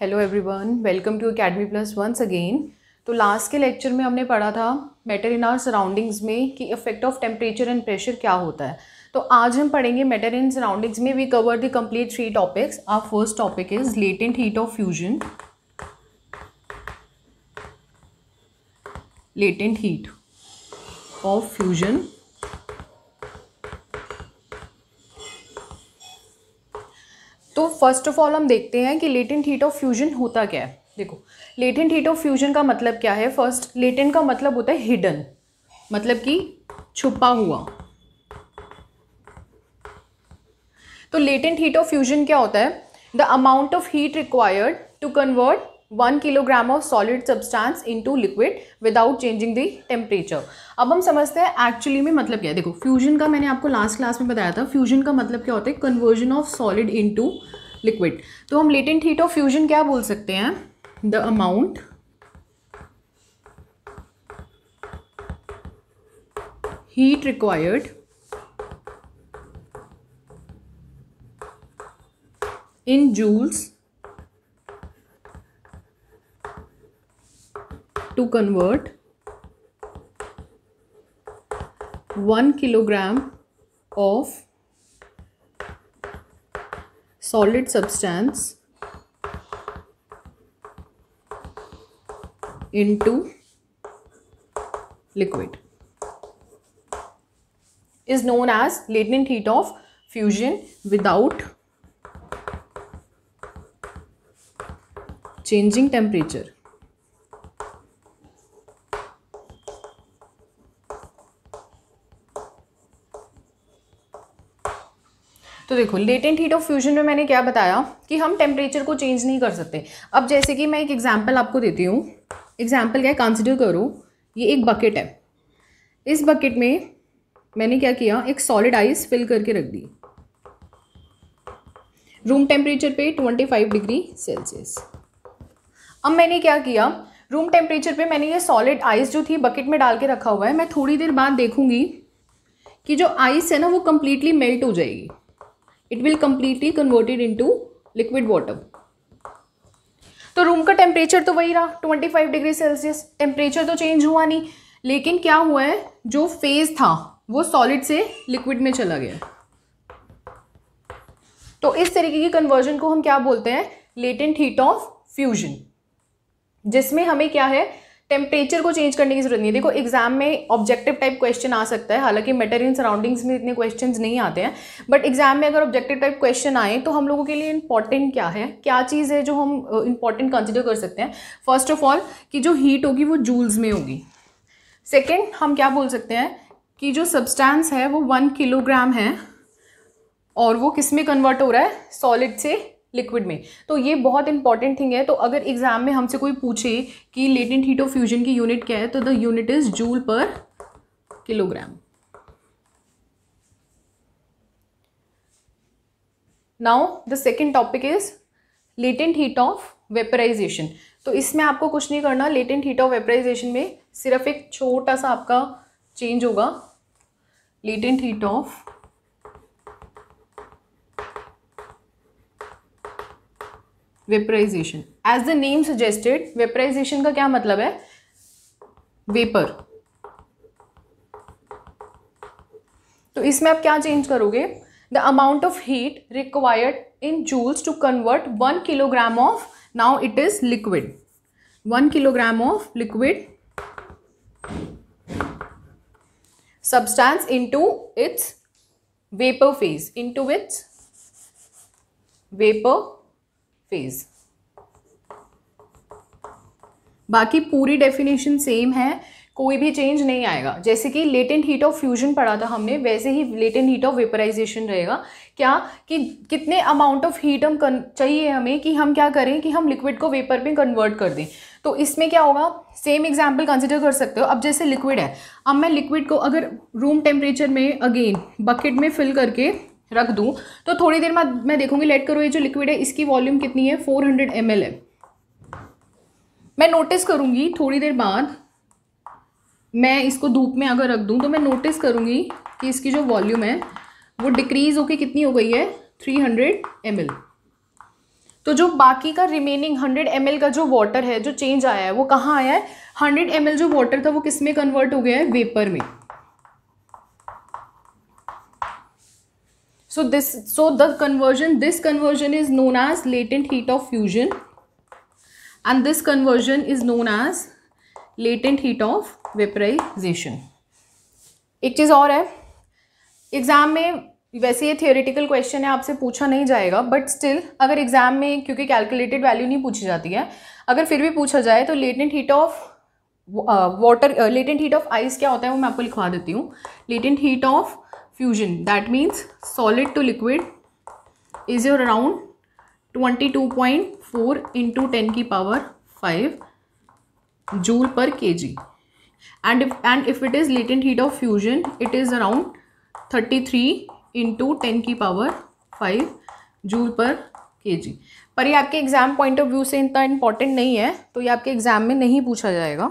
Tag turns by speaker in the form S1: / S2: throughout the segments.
S1: Hello everyone welcome to academy plus once again तो last के lecture में हमने पढ़ा था मेटर इन आर सराउंडिंग्स में कि effect of temperature and pressure क्या होता है तो आज हम पढ़ेंगे मेटर इन सराउंडिंग्स में we cover the complete three topics our first topic is latent heat of fusion latent heat of fusion first of all हम देखते हैं कि लेटेंट हीट ऑफ फ्यूजन होता क्या है देखो लेटेंट हीट ऑफ फ्यूजन का मतलब क्या है फर्स्ट लेटेंट का मतलब होता है हिडन मतलब कि छुपा हुआ तो लेटेंट हीट ऑफ फ्यूजन क्या होता है the amount of heat required to convert one kilogram of solid substance into liquid without changing the temperature अब हम समझते हैं एक्चुअली में मतलब क्या है देखो फ्यूजन का मैंने आपको लास्ट क्लास में बताया था फ्यूजन का मतलब क्या होता है conversion of solid into liquid तो हम लेटेंट हीट ऑफ फ्यूजन क्या बोल सकते हैं the amount heat required in joules to convert one kilogram of solid substance into liquid is known as latent heat of fusion without changing temperature देखो latent heat of fusion में मैंने क्या बताया कि हम टेम्परेचर को चेंज नहीं कर सकते अब जैसे कि मैं एक एग्जाम्पल आपको देती हूँ एग्जाम्पल क्या है कंसिडर करो ये एक बकेट है इस बकेट में मैंने क्या किया एक सॉलिड आइस फिल करके रख दी रूम टेम्परेचर पे 25 डिग्री सेल्सियस अब मैंने क्या किया रूम टेम्परेचर पे मैंने ये सॉलिड आइस जो थी बकेट में डाल के रखा हुआ है मैं थोड़ी देर बाद देखूंगी कि जो आइस है ना वो कम्प्लीटली मेल्ट हो जाएगी it will completely converted into liquid water तो रूम का टेम्परेचर तो वही रहा 25 डिग्री सेल्सियस टेम्परेचर तो चेंज हुआ नहीं लेकिन क्या हुआ है जो फेज़ था वो सॉलिड से लिक्विड में चला गया तो इस तरीके की कन्वर्जन को हम क्या बोलते हैं लेटेंट हीट ऑफ फ्यूजन जिसमें हमें क्या है टेम्परेचर को चेंज करने की ज़रूरत नहीं है देखो एग्जाम में ऑब्जेक्टिव टाइप क्वेश्चन आ सकता है हालांकि इन सराउंडिंग्स में इतने क्वेश्चन नहीं आते हैं बट एग्जाम में अगर ऑब्जेक्टिव टाइप क्वेश्चन आए तो हम लोगों के लिए इंपॉर्टेंट क्या है क्या चीज़ है जो हम इंपॉर्टेंट कंसिडर कर सकते हैं फर्स्ट ऑफ ऑल कि जो हीट होगी वो जूल्स में होगी सेकेंड हम क्या बोल सकते हैं कि जो सब्सटेंस है वो वन किलोग्राम है और वो किस में कन्वर्ट हो रहा है सॉलिड से लिक्विड में तो ये बहुत इंपॉर्टेंट थिंग है तो अगर एग्जाम में हमसे कोई पूछे कि लेटेंट हीट ऑफ फ्यूजन की यूनिट क्या है तो the unit is joule per kilogram now the second topic is latent heat of vaporisation तो इसमें आपको कुछ नहीं करना लेटेंट हीट ऑफ वेपराइजेशन में सिर्फ एक छोटा सा आपका चेंज होगा latent heat of vaporisation as the name suggested vaporisation का क्या मतलब है वेपर तो इसमें आप क्या चेंज करोगे the amount of heat required in joules to convert one kilogram of now it is liquid one kilogram of liquid substance into its vapour phase into its vapour phase बाकी पूरी definition same है कोई भी change नहीं आएगा जैसे कि latent heat of fusion पढ़ा था हमने वैसे ही लेटेंट हीट ऑफ वेपराइजेशन रहेगा क्या कि कितने अमाउंट ऑफ हीट हम चाहिए हमें कि हम क्या करें कि हम लिक्विड को वेपर में कन्वर्ट कर दें तो इसमें क्या होगा सेम एग्जाम्पल कंसिडर कर सकते हो अब जैसे लिक्विड है अब मैं लिक्विड को अगर रूम टेम्परेचर में अगेन बकेट में फिल करके रख दूँ तो थोड़ी देर बाद मैं देखूँगी लेट करो ये जो लिक्विड है इसकी वॉल्यूम कितनी है फोर हंड्रेड एम एल है मैं नोटिस करूँगी थोड़ी देर बाद मैं इसको धूप में अगर रख दूँ तो मैं नोटिस करूँगी कि इसकी जो वॉल्यूम है वो डिक्रीज़ होके कितनी हो गई है थ्री हंड्रेड एम एल तो जो बाकी का रिमेनिंग हंड्रेड एम एल का जो वाटर है जो चेंज आया है वो कहाँ आया है हंड्रेड एम एल जो वाटर था वो किस में कन्वर्ट हो गया है वेपर में so this so the conversion this conversion is known as latent heat of fusion and this conversion is known as latent heat of vaporisation एक चीज़ और है एग्ज़ाम में वैसे ये थियोरिटिकल क्वेश्चन है आपसे पूछा नहीं जाएगा बट स्टिल अगर एग्ज़ाम में क्योंकि कैलकुलेटेड वैल्यू नहीं पूछी जाती है अगर फिर भी पूछा जाए तो latent heat of water latent heat of ice क्या होता है वो मैं आपको लिखवा देती हूँ latent heat of fusion that means solid to liquid is your around twenty two point four into ten की power five joule per K G and and if it is latent heat of fusion it is around thirty three into ten की power five joule per K जी पर ये आपके exam point of view से इतना important नहीं है तो ये आपके एग्जाम में नहीं पूछा जाएगा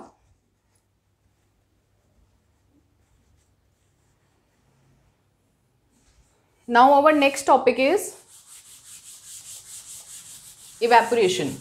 S1: Now our next topic is evaporation.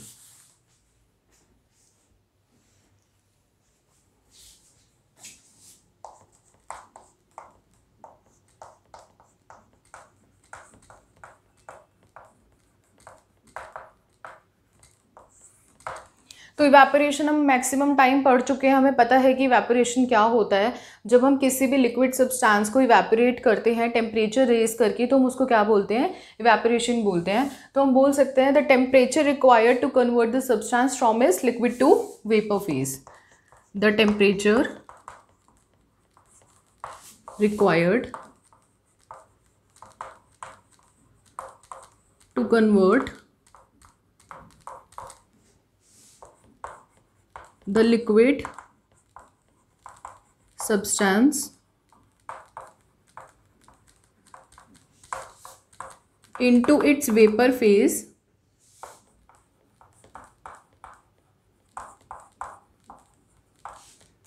S1: तो इवेपोरेशन हम मैक्सिमम टाइम पढ़ चुके हैं हमें पता है कि इवेपोरेशन क्या होता है जब हम किसी भी लिक्विड सब्सटेंस को इवेपोरेट करते हैं टेम्परेचर रेज करके तो हम उसको क्या बोलते हैं इवेपोरेशन बोलते हैं तो हम बोल सकते हैं the temperature required to convert the substance from is liquid to vapour phase the temperature required to convert the liquid substance into its vapor phase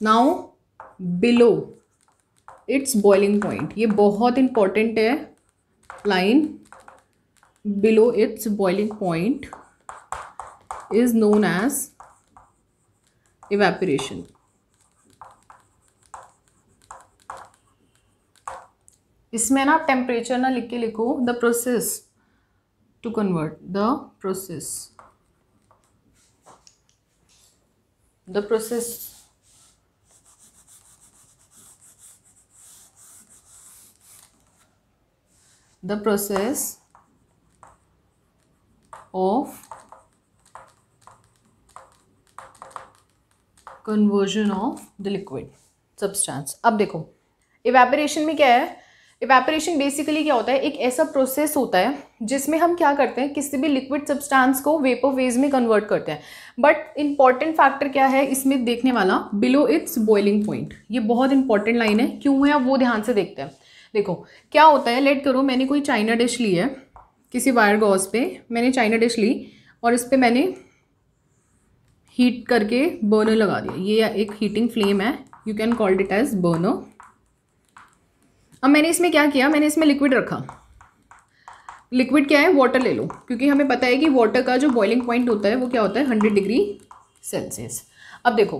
S1: now below its boiling point ये बहुत important है line below its boiling point is known as evaporation. इसमें ना temperature ना लिख के लिखो the process to convert the process the process the process of conversion of the liquid substance अब देखो इवेपरेशन में क्या है इवेपरेशन बेसिकली क्या होता है एक ऐसा प्रोसेस होता है जिसमें हम क्या करते हैं किसी भी लिक्विड सब्सटेंस को वेपर वेज में कन्वर्ट करते हैं बट इंपॉर्टेंट फैक्टर क्या है इसमें देखने वाला बिलो इट्स बॉइलिंग पॉइंट ये बहुत इंपॉर्टेंट लाइन है क्यों है आप वो ध्यान से देखते हैं देखो क्या होता है लेट करो मैंने कोई चाइना डिश ली है किसी वायर गॉज पे मैंने चाइना डिश ली और इस पर मैंने हीट करके बर्नर लगा दिया ये एक हीटिंग फ्लेम है you can called it as burner अब मैंने इसमें क्या किया मैंने इसमें लिक्विड रखा लिक्विड क्या है वाटर ले लो क्योंकि हमें पता है कि वाटर का जो बॉइलिंग पॉइंट होता है वो क्या होता है हंड्रेड डिग्री सेल्सियस अब देखो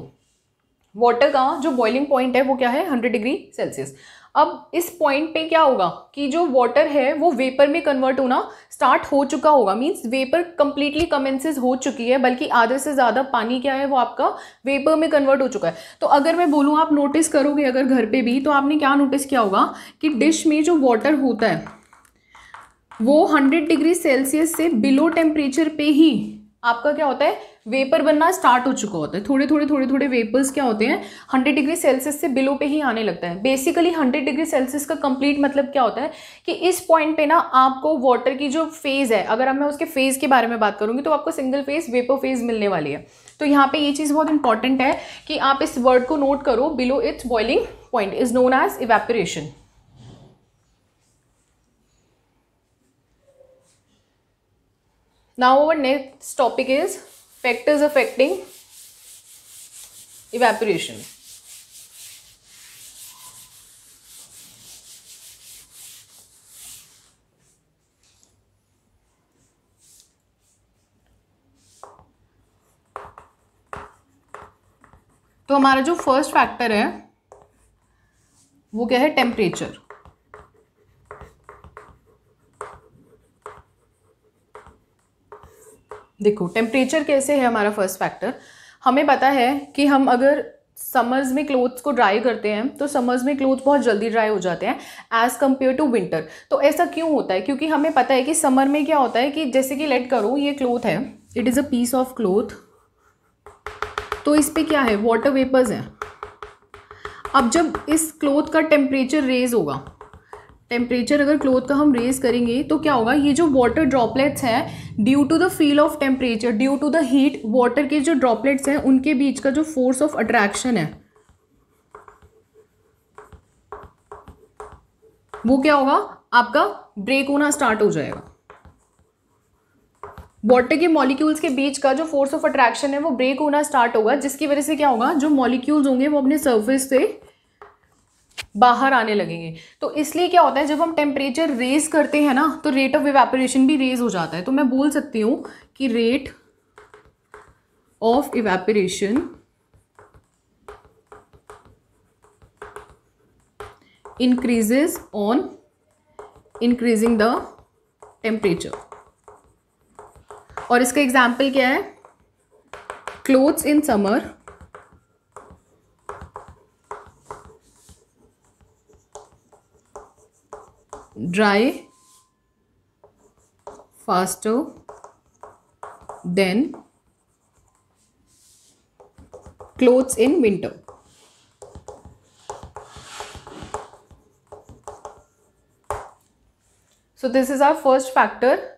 S1: वाटर का जो बॉइलिंग पॉइंट है वो क्या है हंड्रेड डिग्री सेल्सियस अब इस पॉइंट पे क्या होगा कि जो वाटर है वो वेपर में कन्वर्ट होना स्टार्ट हो चुका होगा मींस वेपर कंप्लीटली कमेंसेस हो चुकी है बल्कि आधे से ज़्यादा पानी क्या है वो आपका वेपर में कन्वर्ट हो चुका है तो अगर मैं बोलूँ आप नोटिस करोगे अगर घर पे भी तो आपने क्या नोटिस किया होगा कि डिश में जो वाटर होता है वो हंड्रेड डिग्री सेल्सियस से बिलो टेम्परेचर पर ही आपका क्या होता है वेपर बनना स्टार्ट हो चुका होता है थोड़े थोड़े थोड़े थोड़े वेपर्स क्या होते हैं हंड्रेड डिग्री सेल्सियस से बिलो पे ही आने लगता है बेसिकली हंड्रेड डिग्री सेल्सियस का कंप्लीट मतलब क्या होता है कि इस पॉइंट पे ना आपको वाटर की जो फेज़ है अगर मैं उसके फेज़ के बारे में बात करूँगी तो आपको सिंगल फेज़ वेपर फेज़ मिलने वाली है तो यहाँ पे ये चीज़ बहुत इंपॉर्टेंट है कि आप इस वर्ड को नोट करो below its boiling point is known as evaporation now our next topic is factors affecting evaporation. तो हमारा जो फर्स्ट फैक्टर है वो क्या है टेम्परेचर देखो टेम्परेचर कैसे है हमारा फर्स्ट फैक्टर हमें पता है कि हम अगर समर्स में क्लोथ्स को ड्राई करते हैं तो समर्स में क्लोथ बहुत जल्दी ड्राई हो जाते हैं एज़ कम्पेयर टू विंटर तो ऐसा क्यों होता है क्योंकि हमें पता है कि समर में क्या होता है कि जैसे कि लेट करो ये क्लोथ है it is a piece of cloth तो इस पर क्या है वाटर वेपर्स हैं अब जब इस क्लोथ का टेम्परेचर रेज होगा टेम्परेचर अगर क्लोथ का हम रेज करेंगे तो क्या होगा ये जो वाटर ड्रॉपलेट्स हैं due to the feel of temperature due to the heat water के जो ड्रॉपलेट्स हैं उनके बीच का जो फोर्स ऑफ अट्रैक्शन है वो क्या होगा आपका ब्रेक होना स्टार्ट हो जाएगा वाटर के मॉलिक्यूल्स के बीच का जो फोर्स ऑफ अट्रैक्शन है वो ब्रेक होना स्टार्ट होगा जिसकी वजह से क्या होगा जो मॉलिक्यूल्स होंगे वो अपने सर्फेस से बाहर आने लगेंगे तो इसलिए क्या होता है जब हम टेम्परेचर रेज करते हैं ना तो रेट ऑफ इवेपोरेशन भी रेज हो जाता है तो मैं बोल सकती हूँ कि rate of evaporation increases on increasing the temperature और इसका एग्जाम्पल क्या है clothes in summer dry faster than clothes in winter. So this is our first factor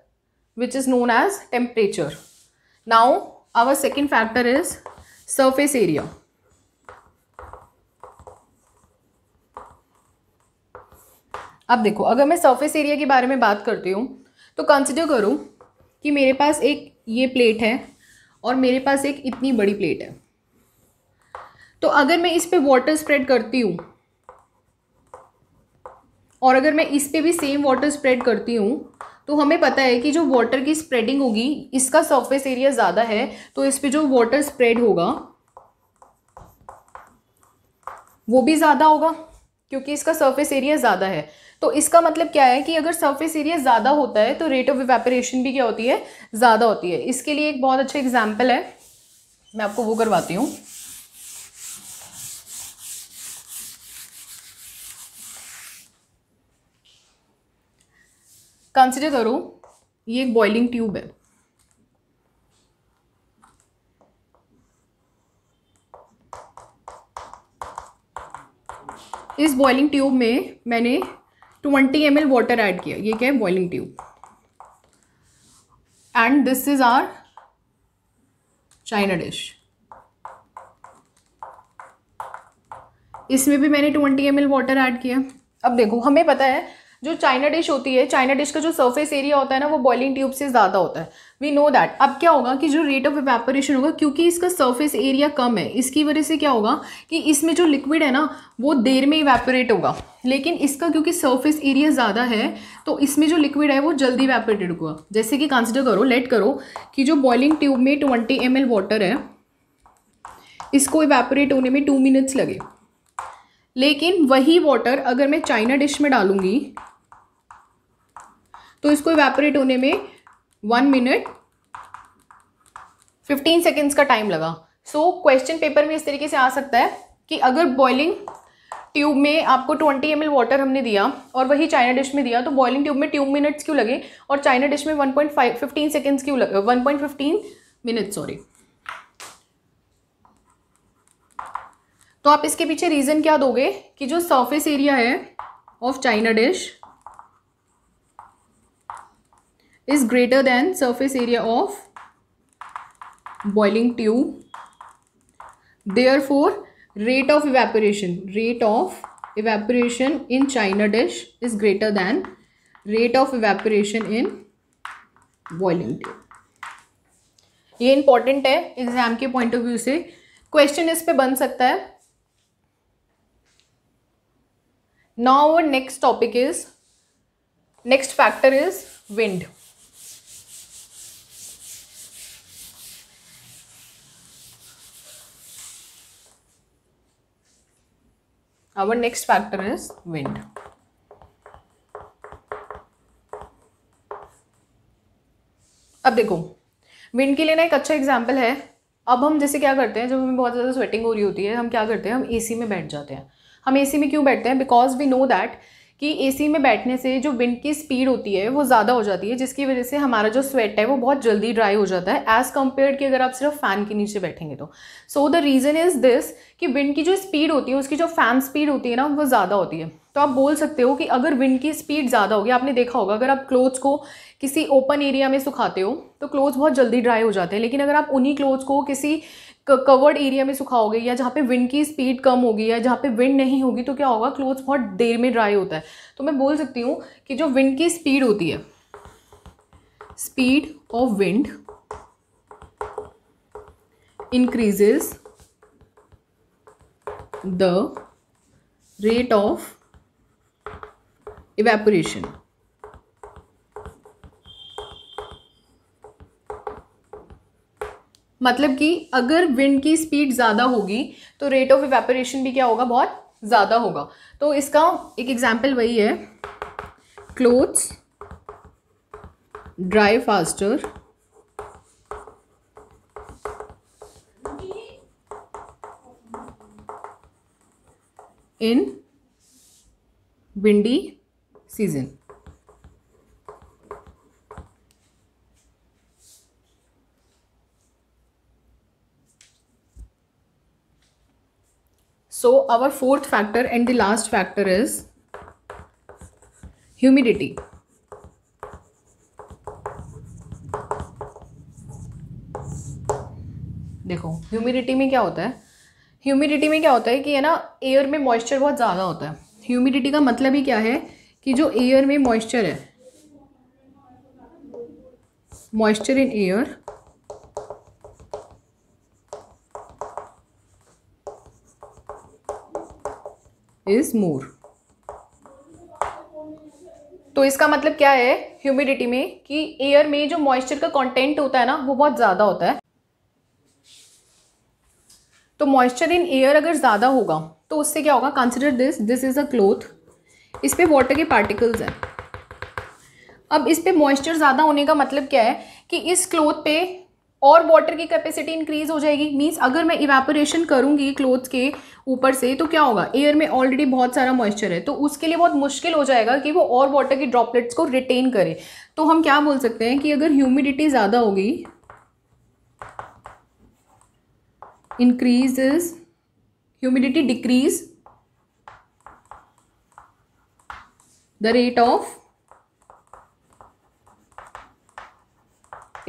S1: which is known as temperature. Now our second factor is surface area. अब देखो अगर मैं surface area के बारे में बात करती हूँ तो कंसिडर करो कि मेरे पास एक ये प्लेट है और मेरे पास एक इतनी बड़ी प्लेट है तो अगर मैं इस पर वाटर स्प्रेड करती हूँ और अगर मैं इस पर भी सेम वाटर स्प्रेड करती हूँ तो हमें पता है कि जो वाटर की स्प्रेडिंग होगी इसका सरफेस एरिया ज़्यादा है तो इस पर जो वाटर स्प्रेड होगा वो भी ज़्यादा होगा क्योंकि इसका सरफेस एरिया ज़्यादा है तो इसका मतलब क्या है कि अगर सर्फेस एरिया ज़्यादा होता है तो रेट ऑफ इवेपरेशन भी क्या होती है ज़्यादा होती है इसके लिए एक बहुत अच्छा एग्जाम्पल है मैं आपको वो करवाती हूँ कंसिडर करो ये एक बॉइलिंग ट्यूब है इस बॉइलिंग ट्यूब में मैंने twenty M L water add किया ये क्या है boiling tube and this is our china dish इसमें भी मैंने twenty M L water add किया अब देखो हमें पता है जो चाइना डिश होती है चाइना डिश का जो सरफेस एरिया होता है ना वो बॉइलिंग ट्यूब से ज़्यादा होता है वी नो दैट अब क्या होगा कि जो रेट ऑफ एवेपोरेशन होगा क्योंकि इसका सर्फेस एरिया कम है इसकी वजह से क्या होगा कि इसमें जो लिक्विड है ना वो देर में इवेपोरेट होगा लेकिन इसका क्योंकि सर्फेस एरिया ज़्यादा है तो इसमें जो लिक्विड है वो जल्दी इवेपोरेटेड होगा जैसे कि कंसिडर करो लेट करो कि जो बॉइलिंग ट्यूब में ट्वेंटी एम एल वाटर है इसको इवेपोरेट होने में टू मिनट्स लगे लेकिन वही वाटर अगर मैं चाइना डिश में डालूंगी तो इसको इवेपोरेट होने में वन मिनट फिफ्टीन सेकेंड्स का टाइम लगा सो क्वेश्चन पेपर में इस तरीके से आ सकता है कि अगर बॉइलिंग ट्यूब में आपको 20 एम वाटर हमने दिया और वही चाइना डिश में दिया तो बॉइलिंग ट्यूब में ट्यूब मिनट्स क्यों लगे और चाइना डिश में 1.5 फिफ्टीन सेकेंड्स क्यों लगे 1.15 मिनट सॉरी तो आप इसके पीछे रीज़न क्या दोगे कि जो सरफेस एरिया है of china dish is greater than surface area of boiling tube. Therefore, rate of evaporation, rate of evaporation in china dish is greater than rate of evaporation in boiling tube. ये important है exam के point of view से question इस पे बन सकता है now our next topic is next factor is wind our next factor is wind अब देखो विंड के लिए ना एक अच्छा एग्जाम्पल है अब हम जैसे क्या करते हैं जब हमें बहुत ज़्यादा स्वेटिंग हो रही होती है हम क्या करते हैं हम एसी में बैठ जाते हैं हम एसी में क्यों बैठते हैं बिकॉज वी नो दैट कि एसी में बैठने से जो विंड की स्पीड होती है वो ज़्यादा हो जाती है जिसकी वजह से हमारा जो स्वेट है वो बहुत जल्दी ड्राई हो जाता है एज़ कम्पेयर कि अगर आप सिर्फ फ़ैन के नीचे बैठेंगे तो so the reason is this कि विंड की जो स्पीड होती है उसकी जो फ़ैन स्पीड होती है ना वो ज़्यादा होती है तो आप बोल सकते हो कि अगर विंड की स्पीड ज़्यादा होगी आपने देखा होगा अगर आप क्लोथ्स को किसी ओपन एरिया में सुखाते हो तो क्लोथ्स बहुत जल्दी ड्राई हो जाते हैं लेकिन अगर आप उन्हीं क्लोथ्स को किसी कवर्ड एरिया में सुखाओगे या जहाँ पे विंड की स्पीड कम होगी या जहाँ पे विंड नहीं होगी तो क्या होगा क्लोथ्स बहुत देर में ड्राई होता है तो मैं बोल सकती हूँ कि जो विंड की स्पीड होती है speed of wind increases the rate of evaporation मतलब कि अगर विंड की स्पीड ज़्यादा होगी तो रेट ऑफ इवेपोरेशन भी क्या होगा बहुत ज़्यादा होगा तो इसका एक एग्जाम्पल वही है clothes dry faster in windy season so our fourth factor and the last factor is humidity देखो ह्यूमिडिटी में क्या होता है ह्यूमिडिटी में क्या होता है कि है ना एयर में मॉइस्चर बहुत ज़्यादा होता है ह्यूमिडिटी का मतलब ही क्या है कि जो एयर में मॉइस्चर है moisture in air is more तो इसका मतलब क्या है ह्यूमिडिटी में कि एयर में जो मॉइस्चर का कंटेंट होता है ना वो बहुत ज़्यादा होता है तो मॉइस्चर इन एयर अगर ज़्यादा होगा तो उससे क्या होगा consider this this is a cloth इस पर वॉटर के पार्टिकल्स हैं अब इस पर मॉइस्चर ज़्यादा होने का मतलब क्या है कि इस क्लोथ पे और वाटर की कैपेसिटी इंक्रीज हो जाएगी मीन्स अगर मैं इवेपोरेशन करूंगी क्लोथ्स के ऊपर से तो क्या होगा एयर में ऑलरेडी बहुत सारा मॉइस्चर है तो उसके लिए बहुत मुश्किल हो जाएगा कि वो और वाटर के ड्रॉपलेट्स को रिटेन करे तो हम क्या बोल सकते हैं कि अगर ह्यूमिडिटी ज़्यादा होगी increase humidity decrease the rate of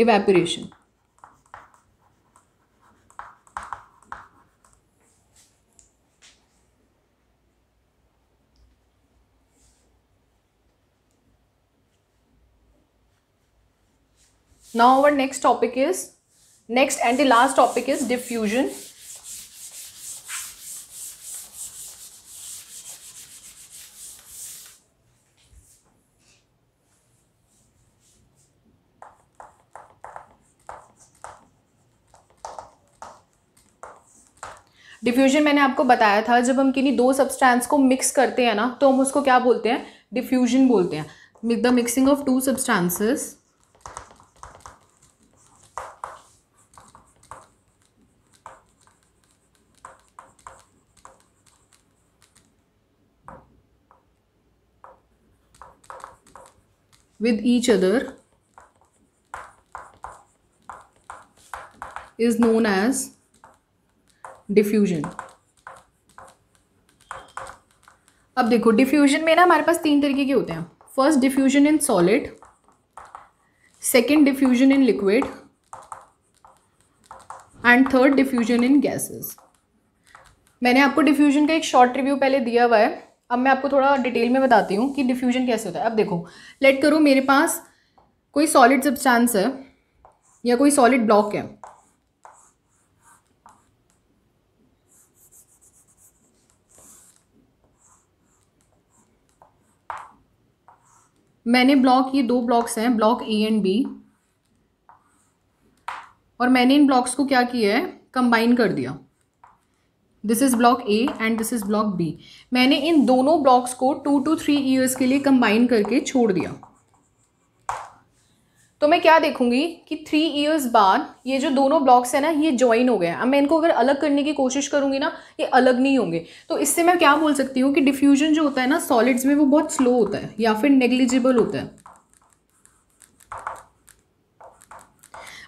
S1: evaporation now our next topic is next and the last topic is diffusion diffusion मैंने आपको बताया था जब हम किन्हीं दो सब्सटेंस को मिक्स करते हैं ना तो हम उसको क्या बोलते हैं डिफ्यूजन बोलते हैं the mixing of two substances with each other is known as diffusion अब देखो डिफ्यूजन में ना हमारे पास तीन तरीके के होते हैं first diffusion in solid second diffusion in liquid and third diffusion in gases मैंने आपको डिफ्यूजन का एक शॉर्ट रिव्यू पहले दिया हुआ है अब मैं आपको थोड़ा डिटेल में बताती हूँ कि डिफ्यूजन कैसे होता है अब देखो लेट करो मेरे पास कोई सॉलिड सब्सटेंस है या कोई सॉलिड ब्लॉक है मैंने ब्लॉक ये दो ब्लॉक्स हैं ब्लॉक ए एंड बी और मैंने इन ब्लॉक्स को क्या किया है कंबाइन कर दिया this is block A and this is block B मैंने इन दोनों ब्लॉक्स को टू टू थ्री ईयर्स के लिए कंबाइन करके छोड़ दिया तो मैं क्या देखूंगी कि थ्री ईयर्स बाद ये जो दोनों ब्लॉक्स हैं ना ये ज्वाइन हो गए अब मैं इनको अगर अलग करने की कोशिश करूंगी ना ये अलग नहीं होंगे तो इससे मैं क्या बोल सकती हूँ कि डिफ्यूजन जो होता है ना सॉलिड्स में वो बहुत स्लो होता है या फिर नेग्लिजिबल होता है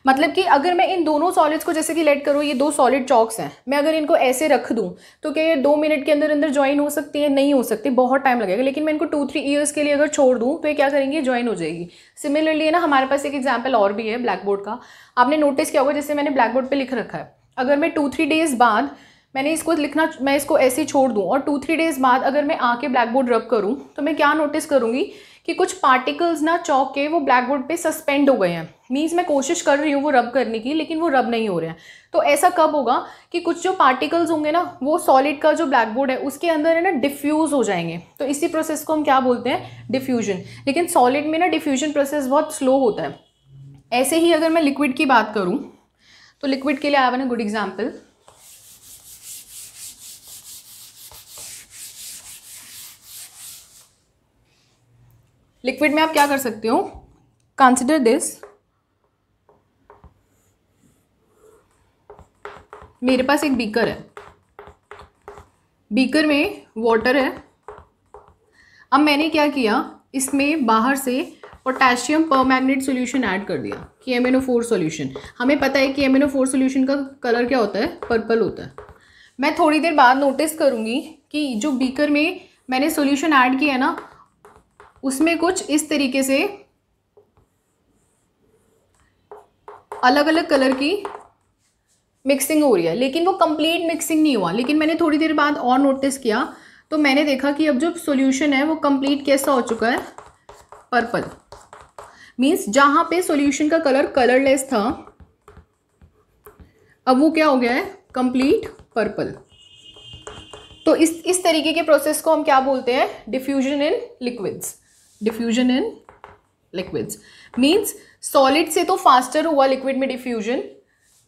S1: मतलब कि अगर मैं इन दोनों सॉलिड्स को जैसे कि लेट करूँ ये दो सॉलिड चौक्स हैं मैं अगर इनको ऐसे रख दूँ तो क्या ये दो मिनट के अंदर अंदर ज्वाइन हो सकती है नहीं हो सकती बहुत टाइम लगेगा लेकिन मैं इनको टू थ्री ईयर्स के लिए अगर छोड़ दूँ तो ये क्या करेंगे ज्वाइन हो जाएगी सिमिलरली ना हमारे पास एक एग्जाम्पल और भी है ब्लैक बोर्ड का आपने नोटिस किया होगा जैसे मैंने ब्लैक बोर्ड पर लिख रखा है अगर मैं टू थ्री डेज़ बाद मैंने इसको लिखना मैं इसको ऐसे ही छोड़ दूँ और टू थ्री डेज़ बाद अगर मैं आके ब्लैक बोर्ड रब करूँ तो मैं क्या नोटिस करूँगी कि कुछ पार्टिकल्स ना चौक के वो ब्लैक बोर्ड पर सस्पेंड हो गए हैं मीन्स मैं कोशिश कर रही हूँ वो रब करने की लेकिन वो रब नहीं हो रहे हैं तो ऐसा कब होगा कि कुछ जो पार्टिकल्स होंगे ना वो सॉलिड का जो ब्लैक बोर्ड है उसके अंदर है ना डिफ्यूज़ हो जाएंगे तो इसी प्रोसेस को हम क्या बोलते हैं डिफ्यूजन लेकिन सॉलिड में ना डिफ्यूजन प्रोसेस बहुत स्लो होता है ऐसे ही अगर मैं लिक्विड की बात करूँ तो लिक्विड के लिए I want a good example liquid में आप क्या कर सकते हो कंसिडर दिस मेरे पास एक बीकर है बीकर में वाटर है अब मैंने क्या किया इसमें बाहर से पोटेशियम पर मैगनेट सोल्यूशन ऐड कर दिया कि M N O four solution हमें पता है कि M N O four solution का कलर क्या होता है पर्पल होता है मैं थोड़ी देर बाद नोटिस करूँगी कि जो बीकर में मैंने सोल्यूशन ऐड किया है ना उसमें कुछ इस तरीके से अलग अलग कलर की मिक्सिंग हो रही है लेकिन वो कंप्लीट मिक्सिंग नहीं हुआ लेकिन मैंने थोड़ी देर बाद और नोटिस किया तो मैंने देखा कि अब जो सॉल्यूशन है वो कंप्लीट कैसा हो चुका है पर्पल मीन्स जहाँ पे सॉल्यूशन का कलर कलरलेस था अब वो क्या हो गया है कंप्लीट पर्पल तो इस इस तरीके के प्रोसेस को हम क्या बोलते हैं diffusion in liquids diffusion in liquids means solid से तो फास्टर हुआ लिक्विड में डिफ्यूजन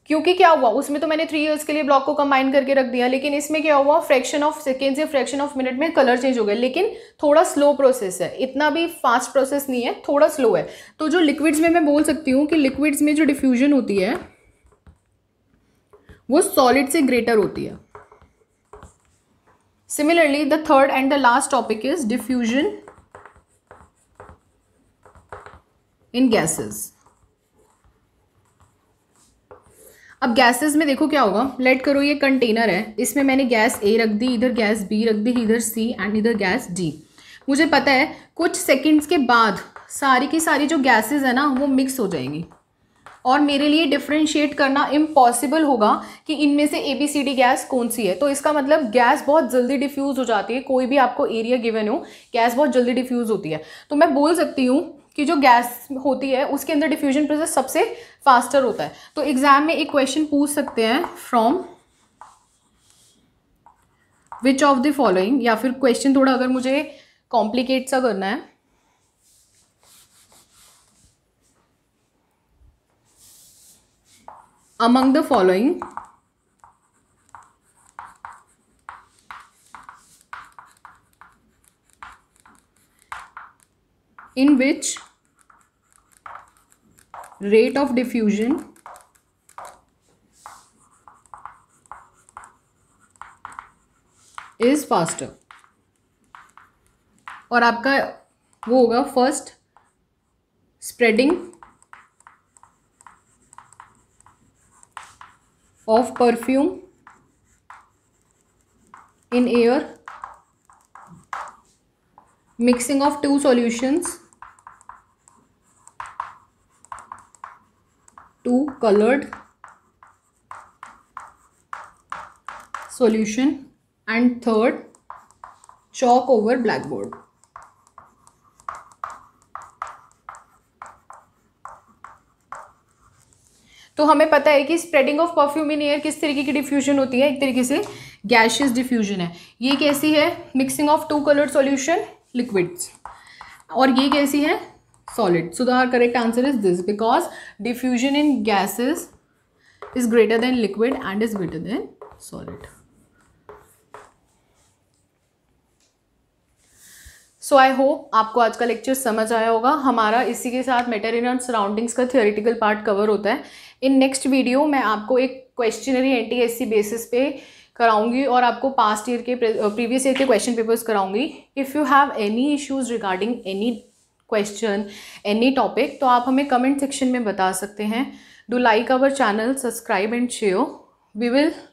S1: क्योंकि क्या हुआ उसमें तो मैंने थ्री इयर्स के लिए ब्लॉक को कंबाइन करके रख दिया लेकिन इसमें क्या हुआ फ्रैक्शन ऑफ सेकेंड या फ्रैक्शन ऑफ मिनट में कलर चेंज हो गया लेकिन थोड़ा स्लो प्रोसेस है इतना भी फास्ट प्रोसेस नहीं है थोड़ा स्लो है तो जो लिक्विड्स में मैं बोल सकती हूँ कि लिक्विड्स में जो डिफ्यूजन होती है वो सॉलिड से ग्रेटर होती है similarly the third and the last topic is diffusion in gases अब गैसेस में देखो क्या होगा लेट करो ये कंटेनर है इसमें मैंने गैस ए रख दी इधर गैस बी रख दी इधर सी एंड इधर गैस डी मुझे पता है कुछ सेकंड्स के बाद सारी की सारी जो गैसेस है ना वो मिक्स हो जाएंगी और मेरे लिए डिफ्रेंशिएट करना इम्पॉसिबल होगा कि इनमें से A B C D gas कौन सी है तो इसका मतलब गैस बहुत जल्दी डिफ्यूज़ हो जाती है कोई भी आपको एरिया गिवन हो गैस बहुत जल्दी डिफ्यूज़ होती है तो मैं बोल सकती हूँ कि जो गैस होती है उसके अंदर डिफ्यूजन प्रोसेस सबसे फास्टर होता है तो एग्ज़ाम में एक क्वेश्चन पूछ सकते हैं from which of the following या फिर क्वेश्चन थोड़ा अगर मुझे कॉम्प्लिकेट सा करना है among the following in which rate of diffusion is faster और आपका वो होगा first spreading of perfume in air mixing of two solutions two coloured solution and third chalk over black board तो हमें पता है कि spreading of perfume in air किस तरीके की डिफ्यूजन होती है एक तरीके से गैशियस डिफ्यूजन है ये कैसी है mixing of two coloured solution liquids और ये कैसी है solid so the correct answer is this because diffusion in gases is greater than liquid and is greater than solid so I hope आपको आज का लेक्चर समझ आया होगा हमारा इसी के साथ मेटर एंड सराउंडिंग्स का थियोरिटिकल पार्ट कवर होता है इन नेक्स्ट वीडियो मैं आपको एक क्वेश्चनरी सी बेसिस पे कराऊंगी और आपको पास्ट ईयर के प्रीवियस ईयर के क्वेश्चन पेपर्स कराऊंगी if you have any issues regarding any question any topic तो आप हमें कमेंट सेक्शन में बता सकते हैं do like our channel subscribe and share we will